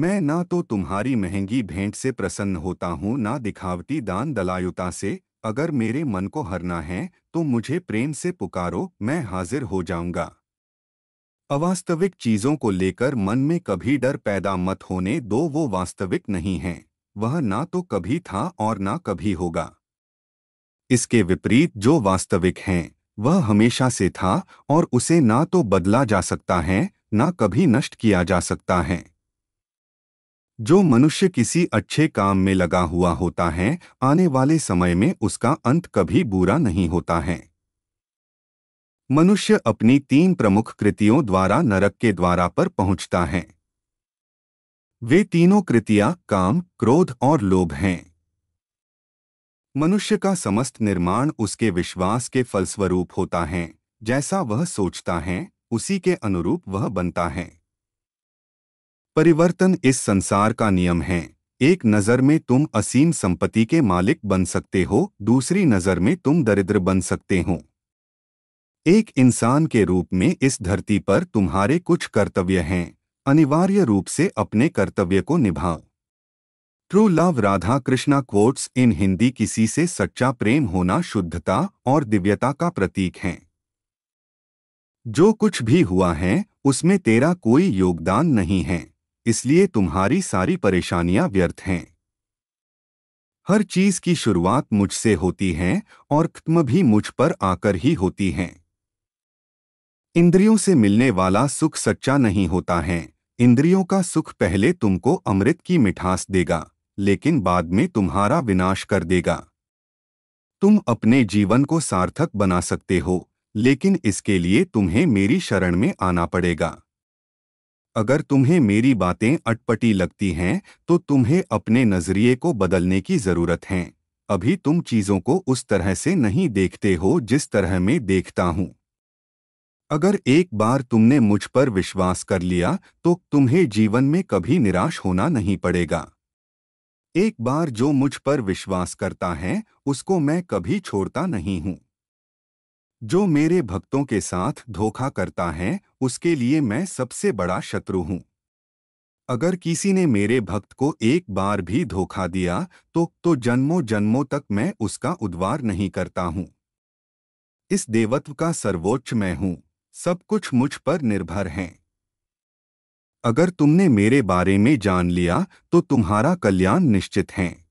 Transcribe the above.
मैं ना तो तुम्हारी महंगी भेंट से प्रसन्न होता हूँ ना दिखावटी दान दलायुता से अगर मेरे मन को हरना है तो मुझे प्रेम से पुकारो मैं हाजिर हो जाऊंगा अवास्तविक चीजों को लेकर मन में कभी डर पैदा मत होने दो वो वास्तविक नहीं हैं वह ना तो कभी था और ना कभी होगा इसके विपरीत जो वास्तविक हैं वह हमेशा से था और उसे ना तो बदला जा सकता है ना कभी नष्ट किया जा सकता है जो मनुष्य किसी अच्छे काम में लगा हुआ होता है आने वाले समय में उसका अंत कभी बुरा नहीं होता है मनुष्य अपनी तीन प्रमुख कृतियों द्वारा नरक के द्वारा पर पहुंचता है वे तीनों कृतियां काम क्रोध और लोभ हैं मनुष्य का समस्त निर्माण उसके विश्वास के फलस्वरूप होता है जैसा वह सोचता है उसी के अनुरूप वह बनता है परिवर्तन इस संसार का नियम है एक नज़र में तुम असीम संपत्ति के मालिक बन सकते हो दूसरी नज़र में तुम दरिद्र बन सकते हो एक इंसान के रूप में इस धरती पर तुम्हारे कुछ कर्तव्य हैं अनिवार्य रूप से अपने कर्तव्य को निभाओ true love Radha Krishna quotes in Hindi किसी से सच्चा प्रेम होना शुद्धता और दिव्यता का प्रतीक है जो कुछ भी हुआ है उसमें तेरा कोई योगदान नहीं है इसलिए तुम्हारी सारी परेशानियां व्यर्थ हैं हर चीज की शुरुआत मुझसे होती है और खत्म भी मुझ पर आकर ही होती है इंद्रियों से मिलने वाला सुख सच्चा नहीं होता है इंद्रियों का सुख पहले तुमको अमृत की मिठास देगा लेकिन बाद में तुम्हारा विनाश कर देगा तुम अपने जीवन को सार्थक बना सकते हो लेकिन इसके लिए तुम्हें मेरी शरण में आना पड़ेगा अगर तुम्हें मेरी बातें अटपटी लगती हैं तो तुम्हें अपने नज़रिए को बदलने की ज़रूरत है अभी तुम चीज़ों को उस तरह से नहीं देखते हो जिस तरह मैं देखता हूँ अगर एक बार तुमने मुझ पर विश्वास कर लिया तो तुम्हें जीवन में कभी निराश होना नहीं पड़ेगा एक बार जो मुझ पर विश्वास करता है उसको मैं कभी छोड़ता नहीं हूँ जो मेरे भक्तों के साथ धोखा करता है उसके लिए मैं सबसे बड़ा शत्रु हूं अगर किसी ने मेरे भक्त को एक बार भी धोखा दिया तो तो जन्मों जन्मों तक मैं उसका उद्वार नहीं करता हूं इस देवत्व का सर्वोच्च मैं हूं सब कुछ मुझ पर निर्भर है अगर तुमने मेरे बारे में जान लिया तो तुम्हारा कल्याण निश्चित है